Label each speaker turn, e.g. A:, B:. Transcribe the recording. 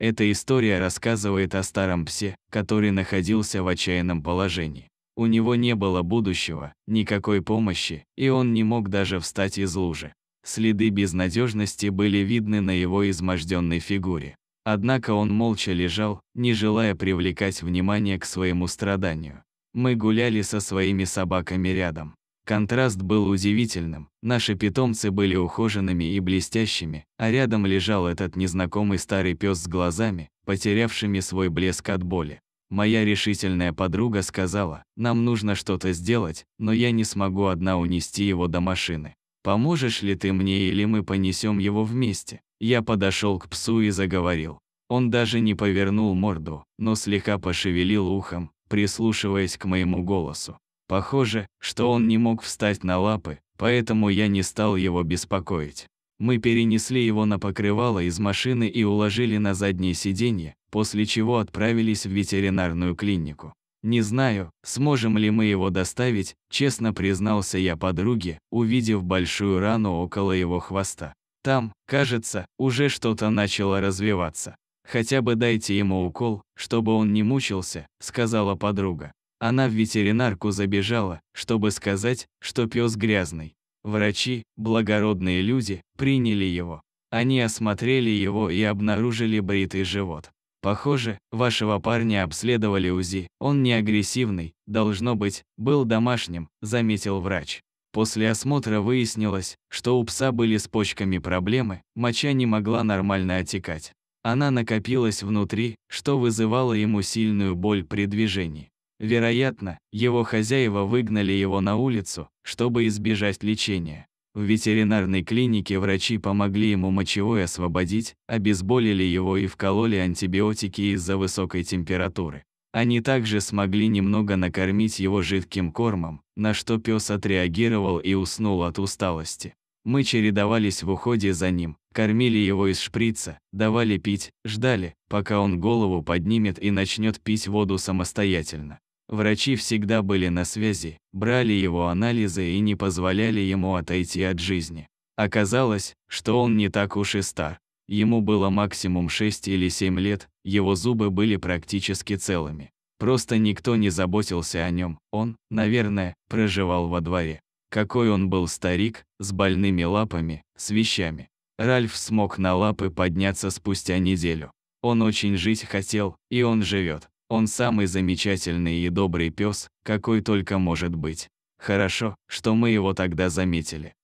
A: Эта история рассказывает о старом псе, который находился в отчаянном положении. У него не было будущего, никакой помощи, и он не мог даже встать из лужи. Следы безнадежности были видны на его изможденной фигуре. Однако он молча лежал, не желая привлекать внимание к своему страданию. Мы гуляли со своими собаками рядом. Контраст был удивительным. Наши питомцы были ухоженными и блестящими, а рядом лежал этот незнакомый старый пес с глазами, потерявшими свой блеск от боли. Моя решительная подруга сказала, нам нужно что-то сделать, но я не смогу одна унести его до машины. Поможешь ли ты мне или мы понесем его вместе? Я подошел к псу и заговорил. Он даже не повернул морду, но слегка пошевелил ухом, прислушиваясь к моему голосу. Похоже, что он не мог встать на лапы, поэтому я не стал его беспокоить. Мы перенесли его на покрывало из машины и уложили на заднее сиденье, после чего отправились в ветеринарную клинику. Не знаю, сможем ли мы его доставить, честно признался я подруге, увидев большую рану около его хвоста. Там, кажется, уже что-то начало развиваться. Хотя бы дайте ему укол, чтобы он не мучился, сказала подруга. Она в ветеринарку забежала, чтобы сказать, что пес грязный. Врачи, благородные люди, приняли его. Они осмотрели его и обнаружили бритый живот. Похоже, вашего парня обследовали УЗИ. Он не агрессивный, должно быть, был домашним, заметил врач. После осмотра выяснилось, что у пса были с почками проблемы, моча не могла нормально отекать. Она накопилась внутри, что вызывало ему сильную боль при движении. Вероятно, его хозяева выгнали его на улицу, чтобы избежать лечения. В ветеринарной клинике врачи помогли ему мочевой освободить, обезболили его и вкололи антибиотики из-за высокой температуры. Они также смогли немного накормить его жидким кормом, на что пес отреагировал и уснул от усталости. Мы чередовались в уходе за ним, кормили его из шприца, давали пить, ждали, пока он голову поднимет и начнет пить воду самостоятельно. Врачи всегда были на связи, брали его анализы и не позволяли ему отойти от жизни. Оказалось, что он не так уж и стар. Ему было максимум 6 или 7 лет, его зубы были практически целыми. Просто никто не заботился о нем, он, наверное, проживал во дворе. Какой он был старик, с больными лапами, с вещами. Ральф смог на лапы подняться спустя неделю. Он очень жить хотел, и он живет. Он самый замечательный и добрый пес, какой только может быть. Хорошо, что мы его тогда заметили.